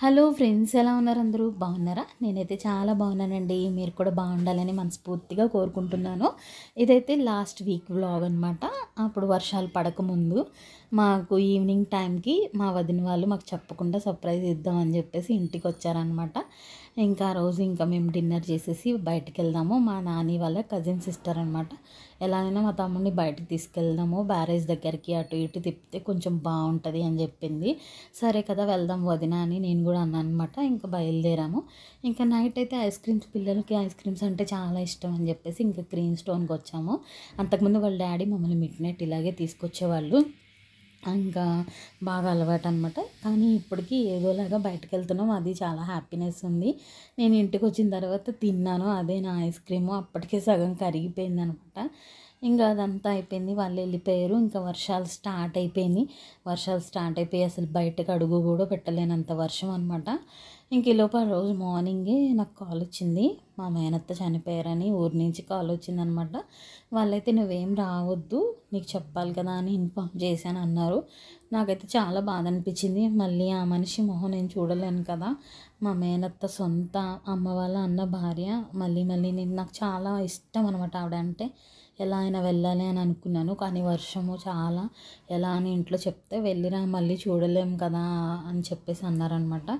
hello friends ఎలా ఉన్నారు అందరూ బాగున్నారా నేనైతే చాలా బాగున్నానండి మీరు కూడా బాగుండాలని మనస్ఫూర్తిగా కోరుకుంటున్నాను ఇదైతే లాస్ట్ వీక్ వ్లాగ్ అనమాట అప్పుడు వర్షాలు పడకముందు మాకు ఈవినింగ్ టైంకి మా వదిన వాళ్ళు మాకు చెప్పకుండా సర్ప్రైజ్ ఇద్దామని చెప్పేసి ఇంటికి వచ్చారనమాట ఇంకా రోజు ఇంకా మేము డిన్నర్ చేసేసి బయటికి వెళ్దాము మా నాని వాళ్ళ కజిన్ సిస్టర్ అనమాట ఎలాగైనా మా తమ్ముడిని బయటకు తీసుకెళ్దాము బ్యారేజ్ దగ్గరికి అటు ఇటు తిప్పితే కొంచెం బాగుంటుంది అని చెప్పింది సరే కదా వెళ్దాం వదిన అని నేను కూడా అన్నాను అనమాట ఇంకా బయలుదేరాము ఇంకా నైట్ అయితే ఐస్ క్రీమ్స్ పిల్లలకి ఐస్ క్రీమ్స్ అంటే చాలా ఇష్టం అని చెప్పేసి ఇంకా క్రీమ్ స్టోన్కి వచ్చాము అంతకుముందు వాళ్ళ డాడీ మమ్మల్ని మిడ్ నైట్ ఇలాగే తీసుకొచ్చేవాళ్ళు ఇంకా బాగా అలవాటు అనమాట కానీ ఇప్పటికీ ఏదోలాగా బయటకు వెళ్తున్నాం అది చాలా హ్యాపీనెస్ ఉంది నేను ఇంటికి వచ్చిన తర్వాత తిన్నాను అదే నా ఐస్ క్రీము అప్పటికే సగం కరిగిపోయింది అనమాట ఇంకా అదంతా అయిపోయింది వాళ్ళు వెళ్ళిపోయారు ఇంకా వర్షాలు స్టార్ట్ అయిపోయింది వర్షాలు స్టార్ట్ అయిపోయి అసలు బయటకు అడుగు కూడా పెట్టలేనంత వర్షం అనమాట ఇంక ఈలోపు రోజు మార్నింగే నాకు కాల్ వచ్చింది మా మేనత్త చనిపోయారని ఊరి నుంచి కాల్ వచ్చిందనమాట వాళ్ళైతే నువ్వేం రావద్దు నీకు చెప్పాలి కదా అని ఇన్ఫామ్ చేశాను అన్నారు నాకైతే చాలా బాధ అనిపించింది మళ్ళీ ఆ మనిషి మొహం నేను చూడలేను కదా మా మేనత్త సొంత అమ్మ వాళ్ళ అన్న భార్య మళ్ళీ మళ్ళీ నేను నాకు చాలా ఇష్టం అనమాట ఆవిడ అంటే ఎలా అయినా వెళ్ళాలి అని అనుకున్నాను కానీ వర్షము చాలా ఎలా అని ఇంట్లో చెప్తే వెళ్ళినా మళ్ళీ చూడలేము కదా అని చెప్పేసి అన్నారనమాట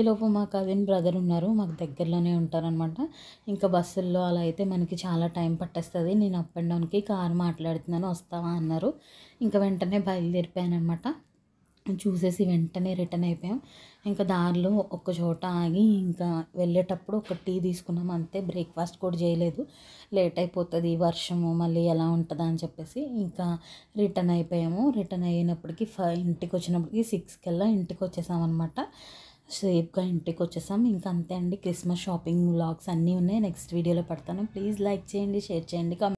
ఈలోపు మా కజిన్ బ్రదర్ ఉన్నారు మాకు దగ్గరలోనే ఉంటారనమాట ఇంకా బస్సుల్లో అలా అయితే మనకి చాలా టైం పట్టేస్తుంది నేను అప్ అండ్ డౌన్కి కార్ మాట్లాడుతున్నాను వస్తావా అన్నారు ఇంకా వెంటనే బయలుదేరిపోయానమాట చూసేసి వెంటనే రిటర్న్ అయిపోయాం ఇంకా దారిలో ఒక చోట ఆగి ఇంకా వెళ్ళేటప్పుడు ఒక టీ తీసుకున్నాం అంతే బ్రేక్ఫాస్ట్ కూడా చేయలేదు లేట్ అయిపోతుంది వర్షము మళ్ళీ ఎలా ఉంటుందా అని చెప్పేసి ఇంకా రిటర్న్ అయిపోయాము రిటర్న్ అయినప్పటికీ ఫైవ్ ఇంటికి వచ్చినప్పటికి సిక్స్కి వెళ్ళా ఇంటికి వచ్చేసామన్నమాట సేఫ్గా ఇంటికి వచ్చేసాం ఇంకా అంతే అండి క్రిస్మస్ షాపింగ్ బ్లాగ్స్ అన్నీ ఉన్నాయి నెక్స్ట్ వీడియోలో పడతాను ప్లీజ్ లైక్ చేయండి షేర్ చేయండి